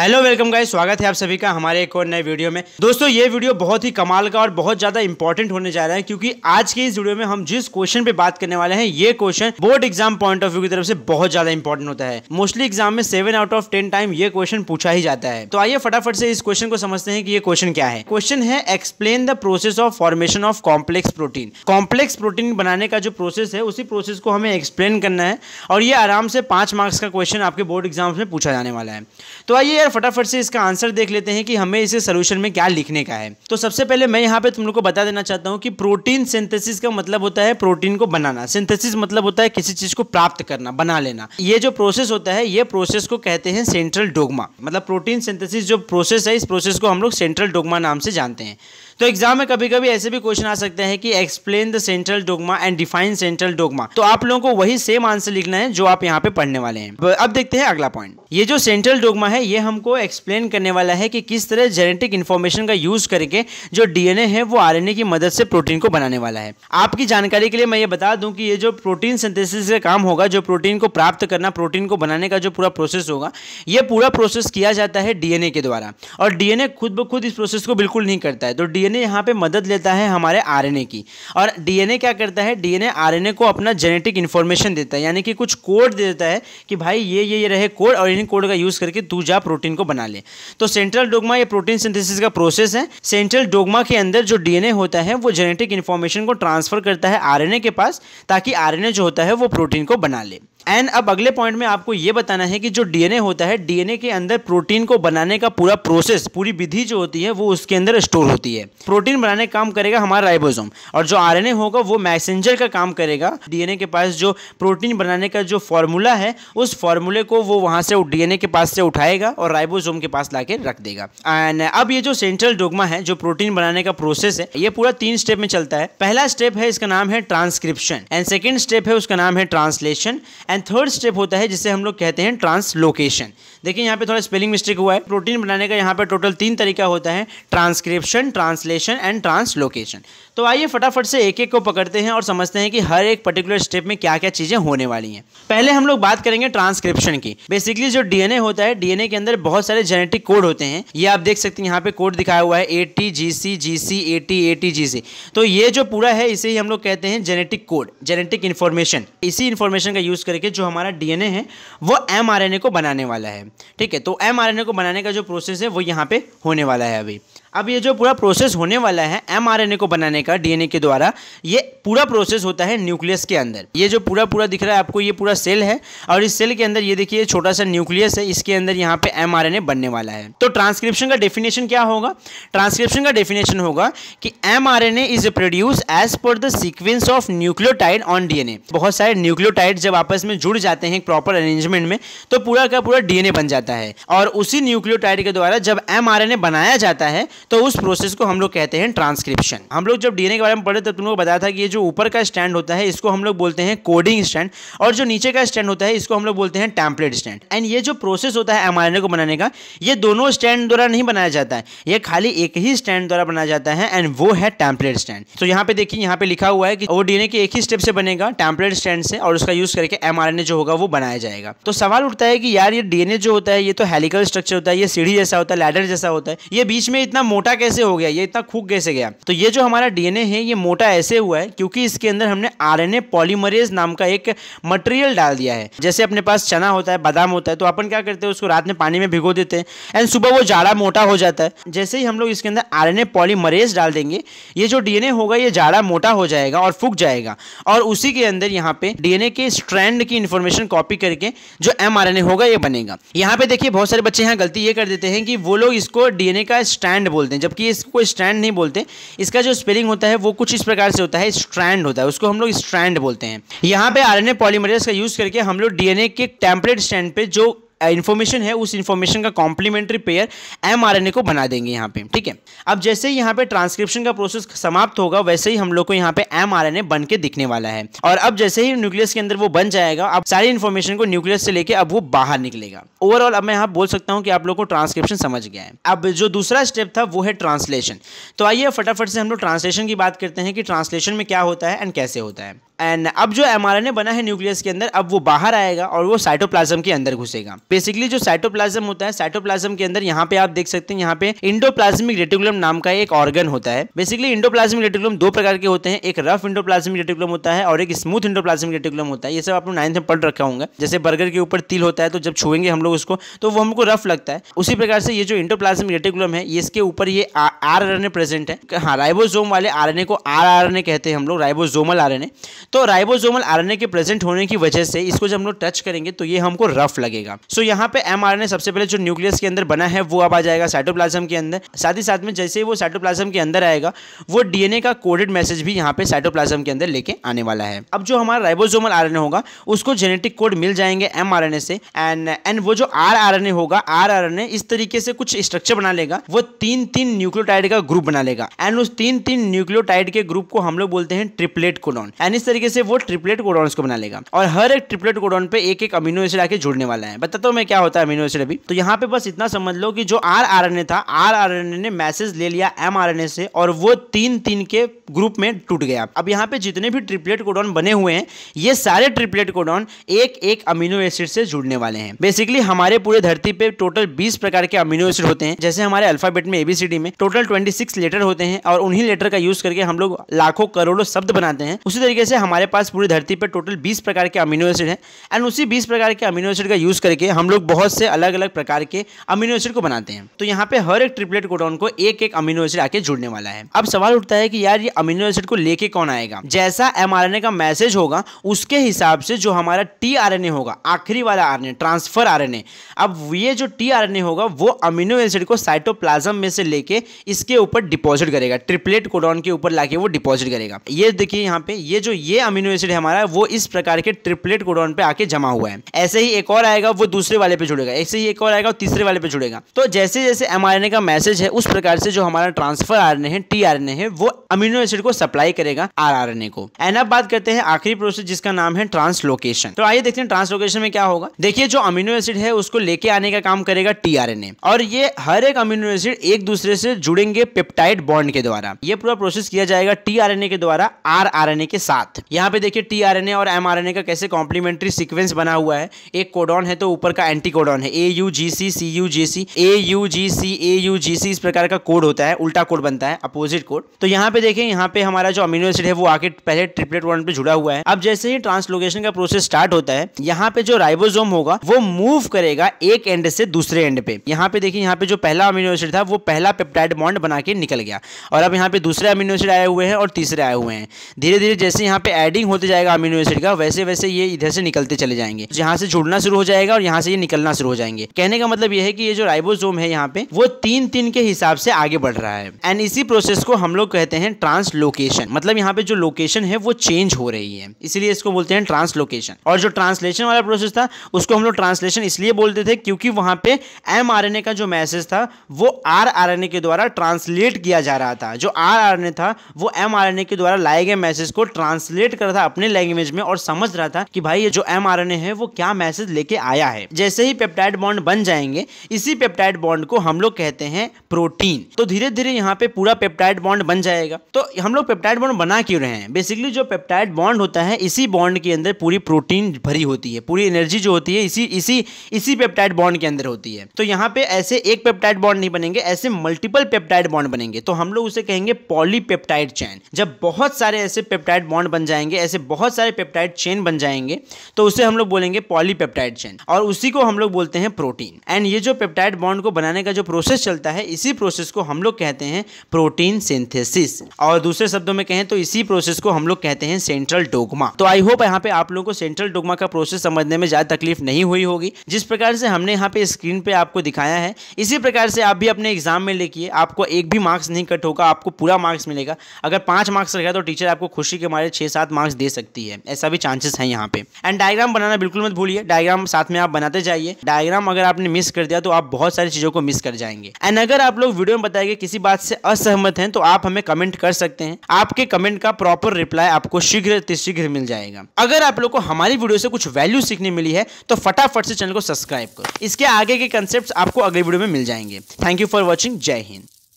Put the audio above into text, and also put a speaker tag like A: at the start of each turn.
A: hello welcome guys स्वागत है आप सभी का हमारे एक और नए वीडियो में दोस्तों ये वीडियो बहुत ही कमाल का और बहुत ज्यादा इंपॉर्टेंट होने जा रहा है क्योंकि आज के इस वीडियो में हम जिस क्वेश्चन पे बात करने वाले हैं ये question board exam point of view की तरफ से बहुत ज्यादा इंपॉर्टेंट होता है मोस्टली एग्जाम में seven out of ten time ये क्वेश्चन पूछा ही जाता है तो आइए फटाफट से इस क्वेश्चन को समझते हैं कि ये क्वेश्चन क्या है क्वेश्चन है explain the process of formation of complex protein complex protein बनाने का जो प्रोसेस है उसी प्रोसेस को हमें एक्सप्लेन करना है और ये आराम से पांच मार्क्स का क्वेश्चन आपके बोर्ड एग्जाम में पूछा जाने वाला है तो आइए फटाफट से इसका आंसर देख लेते हैं कि हमें इसे सोल्यूशन में क्या लिखने का है तो सबसे पहले मैं यहाँ पे तुम लोग को बता देना चाहता हूँ कि प्रोटीन सिंथेसिस का मतलब होता है प्रोटीन को बनाना सिंथेसिस मतलब होता है किसी चीज को प्राप्त करना बना लेना ये जो प्रोसेस होता है ये प्रोसेस को कहते हैं सेंट्रल डोगमा मतलब प्रोटीन सिंथेसिस जो प्रोसेस है इस प्रोसेस को हम लोग सेंट्रल डोगमा नाम से जानते हैं तो एग्जाम में कभी कभी ऐसे भी क्वेश्चन आ सकते हैं कि explain the central dogma and define central dogma तो आप लोगों को वही सेम आंसर लिखना है जो आप यहाँ पे पढ़ने वाले हैं अब देखते हैं अगला पॉइंट ये जो सेंट्रल डोगमा है ये हमको एक्सप्लेन करने वाला है कि किस तरह जेनेटिक इन्फॉर्मेशन का यूज करके जो डीएनए है वो आरएनए की मदद से प्रोटीन को बनाने वाला है आपकी जानकारी के लिए मैं ये बता दूं कि ये जो प्रोटीन सिंथेसिस का काम होगा जो प्रोटीन को प्राप्त करना प्रोटीन को बनाने का जो पूरा प्रोसेस होगा ये पूरा प्रोसेस किया जाता है डीएनए के द्वारा और डीएनए खुद ब खुद इस प्रोसेस को बिल्कुल नहीं करता है तो डीएनए डीएनए यहाँ पे मदद लेता है हमारे आरएनए की और डीएनए क्या करता है डीएनए आरएनए को अपना जेनेटिक इन्फॉर्मेशन देता है यानी कि कुछ कोड दे देता है कि भाई ये ये ये रहे कोड और इन कोड का यूज़ करके तू जा प्रोटीन को बना ले तो सेंट्रल डोगमा ये प्रोटीन सिंथेसिस का प्रोसेस है सेंट्रल डोगमा के अंदर जो डीएनए होता है वो जेनेटिक इन्फॉर्मेशन को ट्रांसफ़र करता है आरएनए के पास ताकि आरएनए जो होता है वो प्रोटीन को बना ले एंड अब अगले पॉइंट में आपको ये बताना है कि जो डीएनए होता है डीएनए के अंदर प्रोटीन को बनाने का पूरा प्रोसेस पूरी विधि जो होती है वो उसके अंदर स्टोर होती है प्रोटीन बनाने का काम करेगा हमारा राइबोसोम और जो आरएनए होगा वो मैसेंजर का काम करेगा डीएनए के पास जो प्रोटीन बनाने का जो फॉर्मूला है उस फॉर्मूले को वो वहाँ से डीएनए के पास से उठाएगा और राइबोजोम के पास ला रख देगा एंड अब ये जो सेंट्रल डोगमा है जो प्रोटीन बनाने का प्रोसेस है ये पूरा तीन स्टेप में चलता है पहला स्टेप है इसका नाम है ट्रांसक्रिप्शन एंड सेकेंड स्टेप है उसका नाम है ट्रांसलेशन एंड थर्ड स्टेप होता है जिसे हम लोग कहते हैं ट्रांसलोकेशन देखिए यहाँ पे थोड़ा स्पेलिंग मिस्टेक हुआ है प्रोटीन बनाने का यहाँ पे टोटल तीन तरीका होता है ट्रांसक्रिप्शन ट्रांसलेशन एंड ट्रांसलोकेशन तो आइए फटाफट से एक एक को पकड़ते हैं और समझते हैं कि हर एक पर्टिकुलर स्टेप में क्या क्या चीज़ें होने वाली हैं पहले हम लोग बात करेंगे ट्रांसक्रिप्शन की बेसिकली जो डीएनए होता है डीएनए के अंदर बहुत सारे जेनेटिक कोड होते हैं ये आप देख सकते हैं यहाँ पे कोड दिखाया हुआ है A T G C G C A T A T G C तो ये जो पूरा है इसे ही हम लोग कहते हैं जेनेटिक कोड जेनेटिक इन्फॉर्मेशन इसी इन्फॉर्मेशन का यूज़ करके करके जो हमारा डीएनए है वो एमआरएनए को बनाने वाला है ठीक है तो एमआरएनए को बनाने का जो प्रोसेस है वो यहाँ पे होने वाला है अभी अब ये जो पूरा प्रोसेस होने वाला है एमआरएनए को बनाने का डीएनए के द्वारा ये पूरा प्रोसेस होता है न्यूक्लियस के अंदर ये जो पूरा पूरा दिख रहा है आपको ये पूरा सेल है और इस सेल के अंदर ये देखिए छोटा सा न्यूक्लियस है इसके अंदर यहाँ पे एमआरएनए बनने वाला है तो ट्रांसक्रिप्शन का डेफिनेशन क्या होगा ट्रांसक्रिप्शन का डेफिनेशन होगा कि mRNA is produced as per the sequence of nucleotide on DNA बहुत सारे न्यूक्लियोटाइड जब आपस में में जुड़ जाते हैं प्रॉपर अरेंजमेंट में तो पूरा का पूरा डीएनए बन जाता है और उसी न्यूक्लियोटाइड के द्वारा जब एमआरएनए बनाया जाता है तो उस प्रोसेस को हम लोग कहते हैं ट्रांसक्रिप्शन हम लोग जब डीएनए के बारे में पढ़े तो तुम लोग बताया था कि ये जो ऊपर का स्टैंड होता है इसको हम लोग बोलते हैं कोडिंग स्टैंड और जो नीचे का स्टैंड होता है इसको हम लोग बोलते हैं टैंपलेट स्टैंड एंड ये जो प्रोसेस होता है एमआरएनए को बनाने का ये दोनों स्टैंड द्वारा नहीं बनाया जाता है ये खाली एक ही स्टैंड द्वारा बनाया जाता है एंड वो है टैंपलेट स्टैंड तो यहाँ पे देखिए यहाँ पे लिखा हुआ है कि वो डीएनए के एक ही स्टेप से बनेगा टैंपलेट स्टैंड से और उसका यूज करके एम एमआरएनए जो होगा वो बनाया जाएगा तो सवाल उठता है कि यार ये डीएनए जो होता है ये तो हेलिकल स्ट्रक्चर होता है ये सीढ़ी जैसा होता है लैडर जैसा होता है ये बीच में इतना मोटा कैसे हो गया ये इतना खूक कैसे गया तो ये जो हमारा डीएनए है ये मोटा ऐसे हुआ है क्योंकि इसके अंदर हमने आरएनए पॉलीमरेज नाम का एक मटेरियल डाल दिया है जैसे अपने पास चना होता है बादाम होता है तो अपन क्या करते हैं उसको रात में पानी में भिगो देते हैं एंड सुबह वो जाड़ा मोटा हो जाता है जैसे ही हम लोग इसके अंदर आरएनए पॉलीमरेज डाल देंगे ये जो डीएनए होगा ये जाड़ा मोटा हो जाएगा और फूक जाएगा और उसी के अंदर यहाँ पे डीएनए के स्ट्रैंड की इन्फॉर्मेशन कॉपी करके जो एम होगा ये बनेगा यहाँ पे देखिए बहुत सारे बच्चे यहाँ गलती ये कर देते हैं कि वो लोग इसको डीएनए का स्टैंड बोलते हैं जबकि इसको स्टैंड नहीं बोलते इसका जो स्पेलिंग होता है वो कुछ इस प्रकार से होता है स्ट्रैंड होता है उसको हम लोग स्ट्रैंड बोलते हैं यहाँ पे आरएनए पॉलीमरेज का यूज करके हम लोग डीएनए के टेम्पलेट स्टैंड पे जो इन्फॉर्मेशन है उस इन्फॉर्मेशन का कॉम्प्लीमेंट्री पेयर एमआरएनए को बना देंगे यहाँ पे ठीक है अब जैसे ही यहाँ पे ट्रांसक्रिप्शन का प्रोसेस समाप्त होगा वैसे ही हम लोग को यहाँ पे एमआरएनए बन के दिखने वाला है और अब जैसे ही न्यूक्लियस के अंदर वो बन जाएगा अब सारी इन्फॉर्मेशन को न्यूक्लियस से लेकर अब वो बाहर निकलेगा ओवरऑल अब मैं यहाँ बोल सकता हूँ कि आप लोग को ट्रांसक्रिप्शन समझ गया है अब जो दूसरा स्टेप था वो है ट्रांसलेशन तो आइए फटाफट से हम लोग ट्रांसलेशन की बात करते हैं कि ट्रांसलेशन में क्या होता है एंड कैसे होता है एंड अब जो एमआरएनए बना है न्यूक्लियस के अंदर अब वो बाहर आएगा और वो साइटोप्लाज्म के अंदर घुसेगा बेसिकली जो साइटोप्लाज्म होता है साइटोप्लाज्म के अंदर यहाँ पे आप देख सकते हैं यहाँ पे इंडोप्लाज्मिक रेटिकुलम नाम का एक ऑर्गन होता है बेसिकली इंडोप्लाज्मिक रेटिकुलम दो प्रकार के होते हैं एक रफ इंडोप्लाज्मिक रेटिकुलम होता है और एक स्मूथ इंडोप्लाज्मिक रेटिकुलम होता है ये सब आपने नाइन्थ में पढ़ रखा होगा जैसे बर्गर के ऊपर तिल होता है तो जब छुएंगे हम लोग उसको तो वो हमको रफ लगता है उसी प्रकार से ये जो इंडोप्लाज्मिक रेटिकुलम है इसके ऊपर ये आर आर प्रेजेंट है हाँ राइबोसोम वाले आर को आर आर कहते हैं हम लोग राइबोजोमल आर तो राइबोजोमल आर के प्रेजेंट होने की वजह से इसको जब हम लोग टच करेंगे तो ये हमको रफ लगेगा सो so, यहाँ पे एम सबसे पहले जो न्यूक्लियस के अंदर बना है वो अब आ जाएगा साइटोप्लाज्म के अंदर साथ ही साथ में जैसे ही वो साइटोप्लाज्म के अंदर आएगा वो डीएनए का कोडेड मैसेज भी यहाँ पे साइटोप्लाज्म के अंदर लेके आने वाला है अब जो हमारा राइबोजोमल आर होगा उसको जेनेटिक कोड मिल जाएंगे एम से एंड एंड वो जो आर होगा आर इस तरीके से कुछ स्ट्रक्चर बना लेगा वो तीन तीन न्यूक्लियो न्यूक्लियोटाइड का ग्रुप बना लेगा एंड उस तीन तीन न्यूक्लियोटाइड के ग्रुप को हम लोग बोलते हैं ट्रिपलेट कोडॉन एंड इस तरीके से वो ट्रिपलेट कोडॉन को बना लेगा और हर एक ट्रिपलेट कोडॉन पे एक एक अमीनो एसिड आके जुड़ने वाला है बताता तो हूँ मैं क्या होता है अमीनो एसिड अभी तो यहाँ पे बस इतना समझ लो कि जो आर आर एन ए था आर आर एन ए ने मैसेज ले लिया एम आर एन ए से और वो तीन तीन के ग्रुप में टूट गया अब यहाँ पे जितने भी ट्रिपलेट कोडॉन बने हुए हैं ये सारे ट्रिपलेट कोडॉन एक एक अमीनो एसिड से जुड़ने वाले हैं बेसिकली हमारे पूरे धरती पे टोटल बीस प्रकार के अमीनो एसिड होते हैं जैसे हमारे अल्फाबेट में एबीसीडी में total total twenty six letter होते हैं और उन्हीं लेटर का यूज करके हम लोग लाखों करोड़ों शब्द बनाते हैं उसी तरीके से हमारे पास पूरी धरती पर टोटल बीस प्रकार के अमीनो एसिड है एंड उसी बीस प्रकार के अमीनो एसिड का यूज करके हम लोग बहुत से अलग अलग प्रकार के अमीनो एसिड को बनाते हैं तो यहाँ पे हर एक ट्रिपलेट कोडोन को एक एक अमीनो एसिड आके जुड़ने वाला है अब सवाल उठता है कि यार ये अमीनो एसिड को लेके कौन आएगा जैसा एम का मैसेज होगा उसके हिसाब से जो हमारा टी होगा आखिरी वाला आर ट्रांसफर आर अब ये जो टी होगा वो अमीनो एसिड को साइटोप्लाज्म में से लेके इसके ऊपर डिपॉजिट करेगा ट्रिपलेट कोडॉन के ऊपर लाके वो डिपॉजिट करेगा ये देखिए यहाँ पे ये जो ये अमीनो एसिड हमारा वो इस प्रकार के ट्रिपलेट कोडॉन पे आके जमा हुआ है ऐसे ही एक और आएगा वो दूसरे वाले पे जुड़ेगा ऐसे ही एक और आएगा तीसरे वाले पे जुड़ेगा तो जैसे जैसे एम का मैसेज है उस प्रकार से जो हमारा ट्रांसफर आर है टी आर है वो अमीनो एसिड को सप्लाई करेगा आर आर को एंड अब बात करते हैं आखिरी प्रोसेस जिसका नाम है ट्रांसलोकेशन तो आइए देखते हैं ट्रांसलोकेशन में क्या होगा देखिए जो अमीनो एसिड है उसको लेके आने का काम करेगा टी और ये हर एक अमीनो एसिड एक दूसरे से जुड़े जुड़ेंगे पेप्टाइड बॉन्ड के द्वारा ये पूरा प्रोसेस किया जाएगा टीआरएनए के द्वारा आरआरएनए के साथ यहाँ पे देखिए टीआरएनए और एमआरएनए का कैसे कॉम्प्लीमेंट्री सिक्वेंस बना हुआ है एक कोडॉन है तो ऊपर का एंटीकोडॉन है A U G C C U G C A U G C A U G C इस प्रकार का कोड होता है उल्टा कोड बनता है अपोजिट कोड तो यहाँ पे देखें यहाँ पे हमारा जो अमीनो एसिड है वो आके पहले ट्रिपलेट वन पे जुड़ा हुआ है अब जैसे ही ट्रांसलोकेशन का प्रोसेस स्टार्ट होता है यहाँ पे जो राइबोसोम होगा वो मूव करेगा एक एंड से दूसरे एंड पे यहाँ पे देखिए यहाँ पे जो पहला अमीनो एसिड था वो पहला पेप्टाइड बॉन्ड बॉन्ड बना के निकल गया और अब यहाँ पे दूसरे अमीनो एसिड आए हुए हैं और तीसरे आए हुए हैं धीरे धीरे जैसे यहाँ पे एडिंग होते जाएगा अमीनो एसिड का वैसे वैसे ये इधर से निकलते चले जाएंगे यहाँ से जुड़ना शुरू हो जाएगा और यहाँ से ये निकलना शुरू हो जाएंगे कहने का मतलब ये है कि ये जो राइबोसोम है यहाँ पे वो तीन तीन के हिसाब से आगे बढ़ रहा है एंड इसी प्रोसेस को हम लोग कहते हैं ट्रांसलोकेशन मतलब यहाँ पे जो लोकेशन है वो चेंज हो रही है इसलिए इसको बोलते हैं ट्रांसलोकेशन और जो ट्रांसलेशन वाला प्रोसेस था उसको हम लोग ट्रांसलेशन इसलिए बोलते थे क्योंकि वहां पे एम का जो मैसेज था वो आर के द्वारा ट्रांसलेट किया जा रहा था जो आर था वो एम के द्वारा लाए गए मैसेज को ट्रांसलेट कर रहा था अपने लैंग्वेज में और समझ रहा था कि भाई ये जो एम है वो क्या मैसेज लेके आया है जैसे ही पेप्टाइड बॉन्ड बन जाएंगे इसी पेप्टाइड बॉन्ड को हम लोग कहते हैं प्रोटीन तो धीरे धीरे यहाँ पे पूरा पेप्टाइड बॉन्ड बन जाएगा तो हम लोग पेप्टाइड बॉन्ड बना क्यों रहे हैं बेसिकली जो पेप्टाइड बॉन्ड होता है इसी बॉन्ड के अंदर पूरी प्रोटीन भरी होती है पूरी एनर्जी जो होती है इसी इसी इसी पेप्टाइड बॉन्ड के अंदर होती है तो यहाँ पे ऐसे एक पेप्टाइड बॉन्ड नहीं बनेंगे ऐसे मल्टीपल पेप्टाइड बॉन्ड बनेंगे तो हम लोग उसे कहेंगे पॉलीपेप्टाइड चैन जब बहुत सारे ऐसे पेप्टाइड बॉन्ड बन जाएंगे ऐसे बहुत सारे पेप्टाइड चेन बन जाएंगे तो उसे हम लोग बोलेंगे पॉलीपेप्टाइड चैन और उसी को हम लोग बोलते हैं प्रोटीन एंड ये जो पेप्टाइड बॉन्ड को बनाने का जो प्रोसेस चलता है इसी प्रोसेस को हम लोग कहते हैं प्रोटीन सिंथेसिस और दूसरे शब्दों में कहें तो इसी प्रोसेस को हम लोग कहते हैं सेंट्रल डोगमा तो आई होप यहाँ पे आप लोगों को सेंट्रल डोगमा का प्रोसेस समझने में ज्यादा तकलीफ नहीं हुई होगी जिस प्रकार से हमने यहाँ पे स्क्रीन पे आपको दिखाया है इसी प्रकार से आप भी अपने एग्जाम में लेके आप आपको एक भी मार्क्स नहीं कट होगा आपको पूरा मार्क्स मिलेगा अगर पाँच मार्क्स रहेगा तो टीचर आपको खुशी के मारे छः सात मार्क्स दे सकती है ऐसा भी चांसेस है यहाँ पे एंड डायग्राम बनाना बिल्कुल मत भूलिए डायग्राम साथ में आप बनाते जाइए डायग्राम अगर आपने मिस कर दिया तो आप बहुत सारी चीज़ों को मिस कर जाएंगे एंड अगर आप लोग वीडियो में बताएंगे किसी बात से असहमत हैं तो आप हमें कमेंट कर सकते हैं आपके कमेंट का प्रॉपर रिप्लाई आपको शीघ्र शीघ्र मिल जाएगा अगर आप लोग को हमारी वीडियो से कुछ वैल्यू सीखने मिली है तो फटाफट से चैनल को सब्सक्राइब करो इसके आगे के कंसेप्ट आपको अगले वीडियो में मिल जाएंगे थैंक यू फॉर वॉचिंग जय हिंद